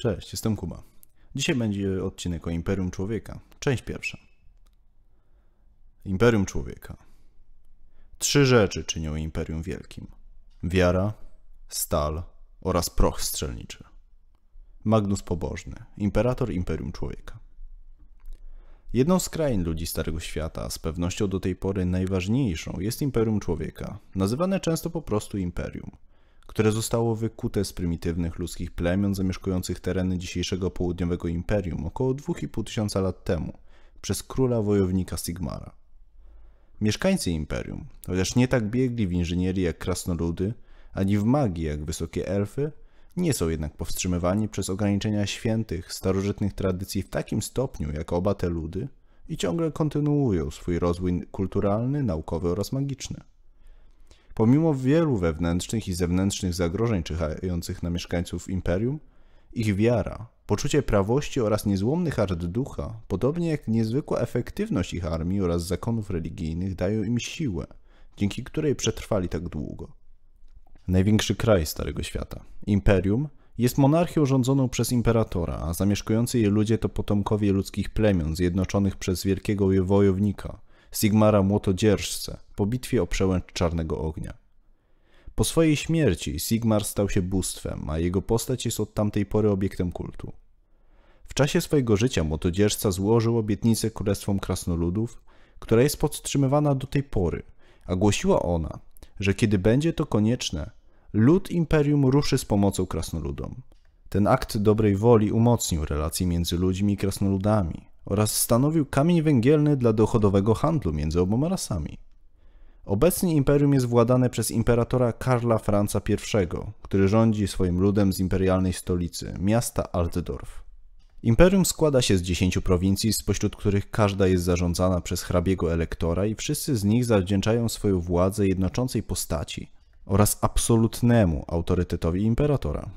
Cześć, jestem Kuba. Dzisiaj będzie odcinek o Imperium Człowieka, część pierwsza. Imperium Człowieka. Trzy rzeczy czynią Imperium Wielkim. Wiara, stal oraz proch strzelniczy. Magnus Pobożny, imperator Imperium Człowieka. Jedną z krain ludzi Starego Świata, z pewnością do tej pory najważniejszą, jest Imperium Człowieka, nazywane często po prostu Imperium – które zostało wykute z prymitywnych ludzkich plemion zamieszkujących tereny dzisiejszego południowego imperium około 2500 lat temu przez króla wojownika Sigmara. Mieszkańcy imperium, chociaż nie tak biegli w inżynierii jak krasnoludy, ani w magii jak wysokie elfy, nie są jednak powstrzymywani przez ograniczenia świętych, starożytnych tradycji w takim stopniu jak oba te ludy i ciągle kontynuują swój rozwój kulturalny, naukowy oraz magiczny. Pomimo wielu wewnętrznych i zewnętrznych zagrożeń czyhających na mieszkańców imperium, ich wiara, poczucie prawości oraz niezłomny hart ducha, podobnie jak niezwykła efektywność ich armii oraz zakonów religijnych, dają im siłę, dzięki której przetrwali tak długo. Największy kraj Starego Świata, imperium, jest monarchią rządzoną przez imperatora, a zamieszkujący je ludzie to potomkowie ludzkich plemion zjednoczonych przez wielkiego wojownika – Sigmara Młotodzierżce po bitwie o przełęcz Czarnego Ognia. Po swojej śmierci Sigmar stał się bóstwem, a jego postać jest od tamtej pory obiektem kultu. W czasie swojego życia młotodzieżca złożył obietnicę Królestwom Krasnoludów, która jest podtrzymywana do tej pory, a głosiła ona, że kiedy będzie to konieczne, lud imperium ruszy z pomocą krasnoludom. Ten akt dobrej woli umocnił relacje między ludźmi i krasnoludami, oraz stanowił kamień węgielny dla dochodowego handlu między oboma rasami. Obecnie imperium jest władane przez imperatora Karla Franca I, który rządzi swoim ludem z imperialnej stolicy, miasta Altdorf. Imperium składa się z dziesięciu prowincji, spośród których każda jest zarządzana przez hrabiego elektora i wszyscy z nich zawdzięczają swoją władzę jednoczącej postaci oraz absolutnemu autorytetowi imperatora.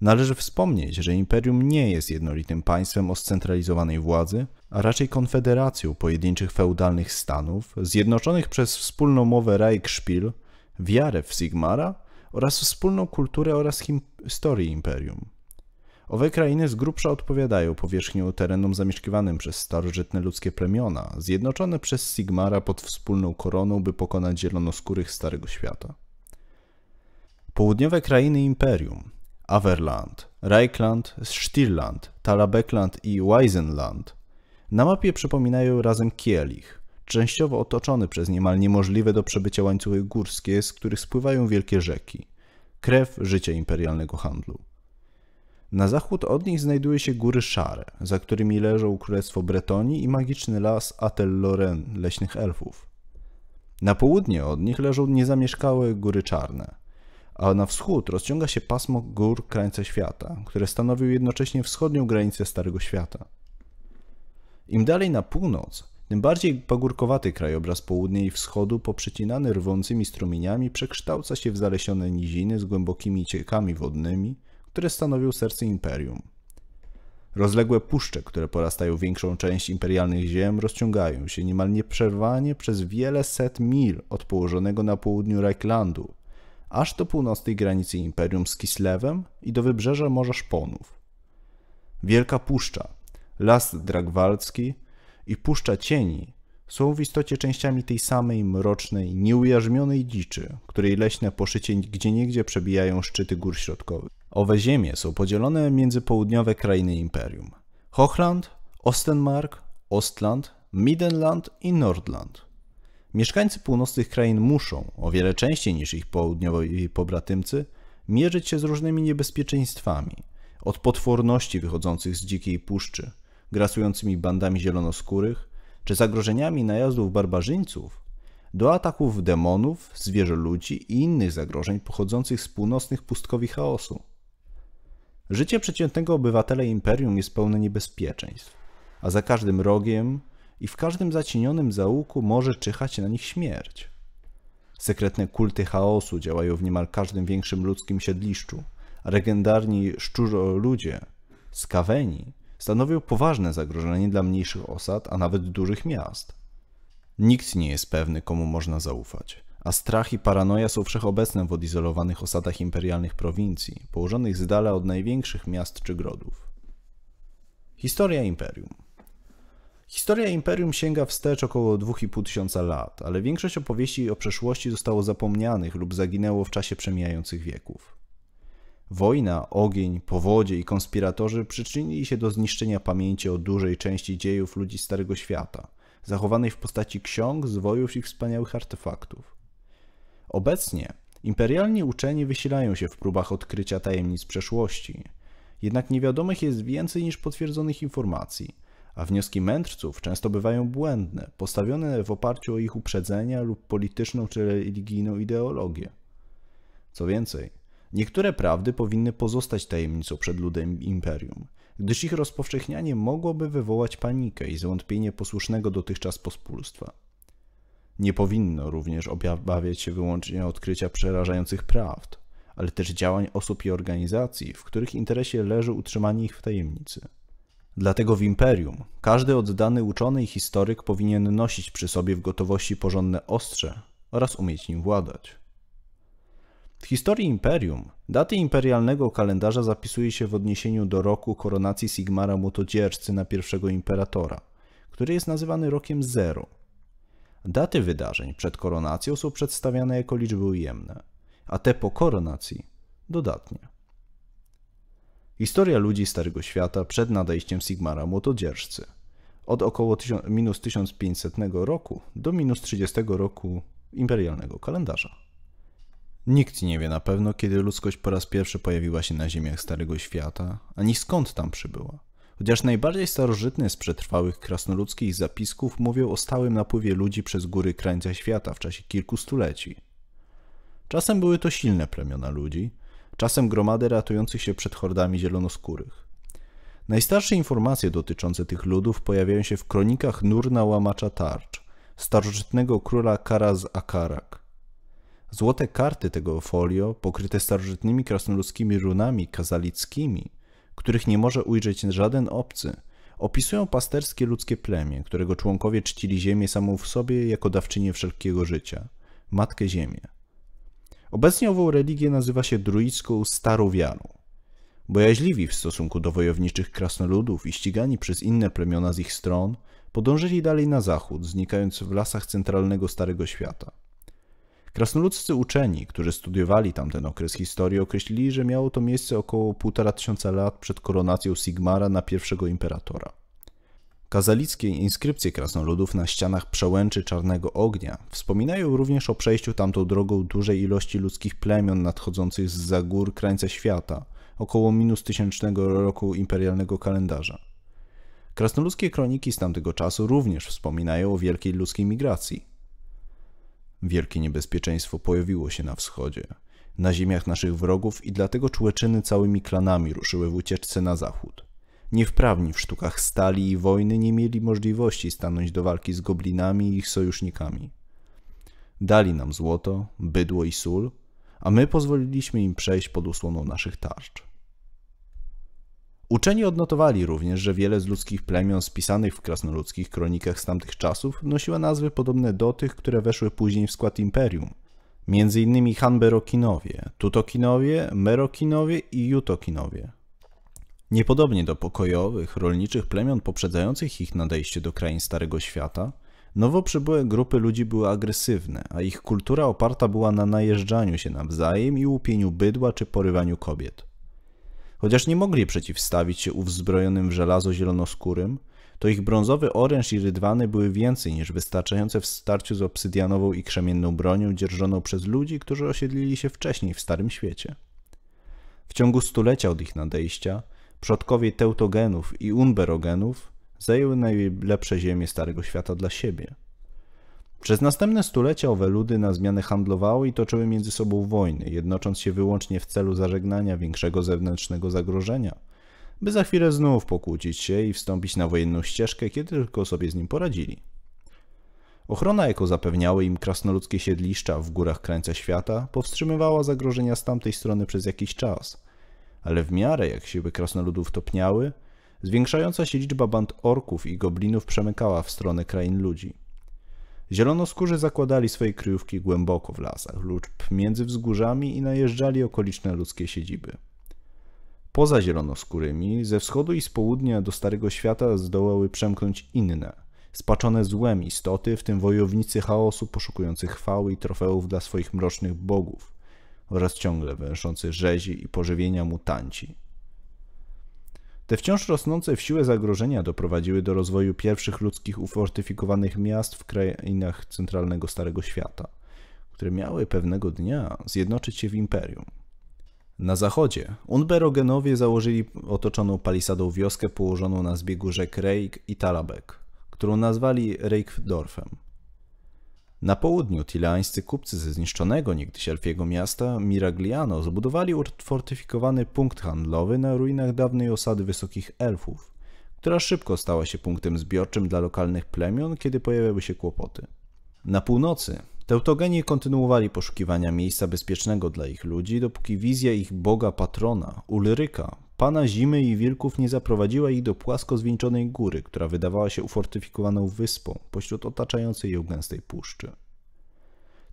Należy wspomnieć, że imperium nie jest jednolitym państwem o scentralizowanej władzy, a raczej konfederacją pojedynczych feudalnych stanów zjednoczonych przez wspólną mowę Reichspiel, wiarę w Sigmara oraz wspólną kulturę oraz historię imperium. Owe krainy z grubsza odpowiadają powierzchnią terenom zamieszkiwanym przez starożytne ludzkie plemiona, zjednoczone przez Sigmara pod wspólną koroną, by pokonać zielonoskórych Starego Świata. Południowe krainy Imperium Averland, Reichland, Stirland, Talabekland i Wisenland na mapie przypominają razem Kielich, częściowo otoczony przez niemal niemożliwe do przebycia łańcuchy górskie, z których spływają wielkie rzeki. Krew życia imperialnego handlu. Na zachód od nich znajduje się Góry Szare, za którymi leżą Królestwo Bretonii i magiczny las Atel-Loren leśnych elfów. Na południe od nich leżą niezamieszkałe Góry Czarne – a na wschód rozciąga się pasmo gór krańca świata, które stanowił jednocześnie wschodnią granicę Starego Świata. Im dalej na północ, tym bardziej pagórkowaty krajobraz południa i wschodu, poprzecinany rwącymi strumieniami, przekształca się w zalesione niziny z głębokimi ciekami wodnymi, które stanowią serce imperium. Rozległe puszcze, które porastają większą część imperialnych ziem, rozciągają się niemal nieprzerwanie przez wiele set mil od położonego na południu Reichlandu aż do północnej granicy imperium z Kislewem i do wybrzeża Morza Szponów. Wielka Puszcza, Las Dragwalski i Puszcza Cieni są w istocie częściami tej samej mrocznej, nieujarzmionej dziczy, której leśne poszycie gdzieniegdzie przebijają szczyty gór środkowych. Owe ziemie są podzielone między południowe krainy imperium. Hochland, Ostenmark, Ostland, Midenland i Nordland. Mieszkańcy północnych krain muszą, o wiele częściej niż ich południowi pobratymcy, mierzyć się z różnymi niebezpieczeństwami, od potworności wychodzących z dzikiej puszczy, grasującymi bandami zielonoskórych, czy zagrożeniami najazdów barbarzyńców, do ataków demonów, ludzi i innych zagrożeń pochodzących z północnych pustkowi chaosu. Życie przeciętnego obywatela imperium jest pełne niebezpieczeństw, a za każdym rogiem i w każdym zacienionym zaułku może czyhać na nich śmierć. Sekretne kulty chaosu działają w niemal każdym większym ludzkim siedliszczu, a legendarni szczuro ludzie, skaweni, stanowią poważne zagrożenie dla mniejszych osad, a nawet dużych miast. Nikt nie jest pewny, komu można zaufać, a strach i paranoja są wszechobecne w odizolowanych osadach imperialnych prowincji, położonych z dala od największych miast czy grodów. Historia Imperium Historia Imperium sięga wstecz około 2,5 tysiąca lat, ale większość opowieści o przeszłości zostało zapomnianych lub zaginęło w czasie przemijających wieków. Wojna, ogień, powodzie i konspiratorzy przyczynili się do zniszczenia pamięci o dużej części dziejów ludzi Starego Świata, zachowanej w postaci ksiąg, zwojów i wspaniałych artefaktów. Obecnie imperialni uczeni wysilają się w próbach odkrycia tajemnic przeszłości, jednak niewiadomych jest więcej niż potwierdzonych informacji – a wnioski mędrców często bywają błędne, postawione w oparciu o ich uprzedzenia lub polityczną czy religijną ideologię. Co więcej, niektóre prawdy powinny pozostać tajemnicą przed ludem imperium, gdyż ich rozpowszechnianie mogłoby wywołać panikę i zwątpienie posłusznego dotychczas pospólstwa. Nie powinno również obawiać się wyłącznie odkrycia przerażających prawd, ale też działań osób i organizacji, w których interesie leży utrzymanie ich w tajemnicy. Dlatego w imperium każdy oddany uczony i historyk powinien nosić przy sobie w gotowości porządne ostrze oraz umieć nim władać. W historii imperium daty imperialnego kalendarza zapisuje się w odniesieniu do roku koronacji Sigmara Młotodzierżcy na pierwszego imperatora, który jest nazywany rokiem zero. Daty wydarzeń przed koronacją są przedstawiane jako liczby ujemne, a te po koronacji dodatnie. Historia ludzi Starego Świata przed nadejściem Sigmara Młotodzierżcy. Od około minus 1500 roku do minus 30 roku imperialnego kalendarza. Nikt nie wie na pewno, kiedy ludzkość po raz pierwszy pojawiła się na ziemiach Starego Świata, ani skąd tam przybyła. Chociaż najbardziej starożytny z przetrwałych krasnoludzkich zapisków mówią o stałym napływie ludzi przez góry krańca świata w czasie kilku stuleci. Czasem były to silne plemiona ludzi, czasem gromady ratujących się przed hordami zielonoskórych. Najstarsze informacje dotyczące tych ludów pojawiają się w kronikach Nurna Łamacza Tarcz, starożytnego króla Karaz Akarak. Złote karty tego folio, pokryte starożytnymi krasnoludzkimi runami kazalickimi, których nie może ujrzeć żaden obcy, opisują pasterskie ludzkie plemię, którego członkowie czcili ziemię samą w sobie jako dawczynię wszelkiego życia, matkę ziemię. Obecnie ową religię nazywa się druicką starowianą. Bojaźliwi w stosunku do wojowniczych krasnoludów i ścigani przez inne plemiona z ich stron, podążyli dalej na zachód, znikając w lasach centralnego Starego Świata. Krasnoludzcy uczeni, którzy studiowali tamten okres historii, określili, że miało to miejsce około półtora tysiąca lat przed koronacją Sigmara na pierwszego imperatora. Kazalickie inskrypcje krasnoludów na ścianach przełęczy Czarnego Ognia wspominają również o przejściu tamtą drogą dużej ilości ludzkich plemion nadchodzących z za gór krańca świata, około minus tysięcznego roku imperialnego kalendarza. Krasnoludzkie kroniki z tamtego czasu również wspominają o wielkiej ludzkiej migracji. Wielkie niebezpieczeństwo pojawiło się na wschodzie, na ziemiach naszych wrogów i dlatego człeczyny całymi klanami ruszyły w ucieczce na zachód. Niewprawni w sztukach stali i wojny nie mieli możliwości stanąć do walki z goblinami i ich sojusznikami. Dali nam złoto, bydło i sól, a my pozwoliliśmy im przejść pod osłoną naszych tarcz. Uczeni odnotowali również, że wiele z ludzkich plemion spisanych w krasnoludzkich kronikach z tamtych czasów nosiła nazwy podobne do tych, które weszły później w skład imperium. Między innymi Hanberokinowie, Tutokinowie, Merokinowie i Jutokinowie. Niepodobnie do pokojowych, rolniczych plemion poprzedzających ich nadejście do krain Starego Świata, nowo przybyłe grupy ludzi były agresywne, a ich kultura oparta była na najeżdżaniu się nawzajem i łupieniu bydła czy porywaniu kobiet. Chociaż nie mogli przeciwstawić się uzbrojonym w żelazo zielonoskórym, to ich brązowy oręż i rydwany były więcej niż wystarczające w starciu z obsydianową i krzemienną bronią dzierżoną przez ludzi, którzy osiedlili się wcześniej w Starym Świecie. W ciągu stulecia od ich nadejścia Przodkowie Teutogenów i Unberogenów zajęły najlepsze ziemie Starego Świata dla siebie. Przez następne stulecia owe ludy na zmianę handlowały i toczyły między sobą wojny, jednocząc się wyłącznie w celu zażegnania większego zewnętrznego zagrożenia, by za chwilę znów pokłócić się i wstąpić na wojenną ścieżkę, kiedy tylko sobie z nim poradzili. Ochrona, jaką zapewniały im krasnoludzkie siedliszcza w górach krańca świata, powstrzymywała zagrożenia z tamtej strony przez jakiś czas, ale w miarę jak siły krasnoludów topniały, zwiększająca się liczba band orków i goblinów przemykała w stronę krain ludzi. Zielonoskórzy zakładali swoje kryjówki głęboko w lasach lub między wzgórzami i najeżdżali okoliczne ludzkie siedziby. Poza zielonoskórymi, ze wschodu i z południa do Starego Świata zdołały przemknąć inne, spaczone złem istoty, w tym wojownicy chaosu poszukujący chwały i trofeów dla swoich mrocznych bogów oraz ciągle węszący rzezi i pożywienia mutanci. Te wciąż rosnące w siłę zagrożenia doprowadziły do rozwoju pierwszych ludzkich ufortyfikowanych miast w krainach centralnego Starego Świata, które miały pewnego dnia zjednoczyć się w imperium. Na zachodzie Unberogenowie założyli otoczoną palisadą wioskę położoną na zbiegu rzek Rejk i Talabek, którą nazwali Rejkdorfem. Na południu tileańscy kupcy ze zniszczonego niegdyś elfiego miasta Miragliano zbudowali fortyfikowany punkt handlowy na ruinach dawnej osady wysokich elfów, która szybko stała się punktem zbiorczym dla lokalnych plemion, kiedy pojawiały się kłopoty. Na północy Teutogeni kontynuowali poszukiwania miejsca bezpiecznego dla ich ludzi, dopóki wizja ich boga patrona, Ulryka, Pana zimy i wilków nie zaprowadziła ich do płasko zwieńczonej góry, która wydawała się ufortyfikowaną wyspą pośród otaczającej ją gęstej puszczy.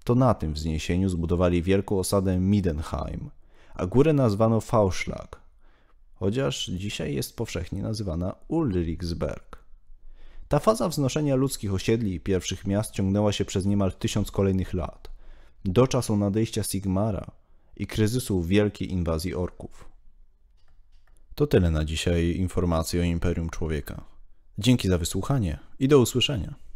To na tym wzniesieniu zbudowali wielką osadę Midenheim, a górę nazwano Fauschlag, chociaż dzisiaj jest powszechnie nazywana Ulrichsberg. Ta faza wznoszenia ludzkich osiedli i pierwszych miast ciągnęła się przez niemal tysiąc kolejnych lat, do czasu nadejścia Sigmara i kryzysu wielkiej inwazji orków. To tyle na dzisiaj informacji o Imperium Człowieka. Dzięki za wysłuchanie i do usłyszenia.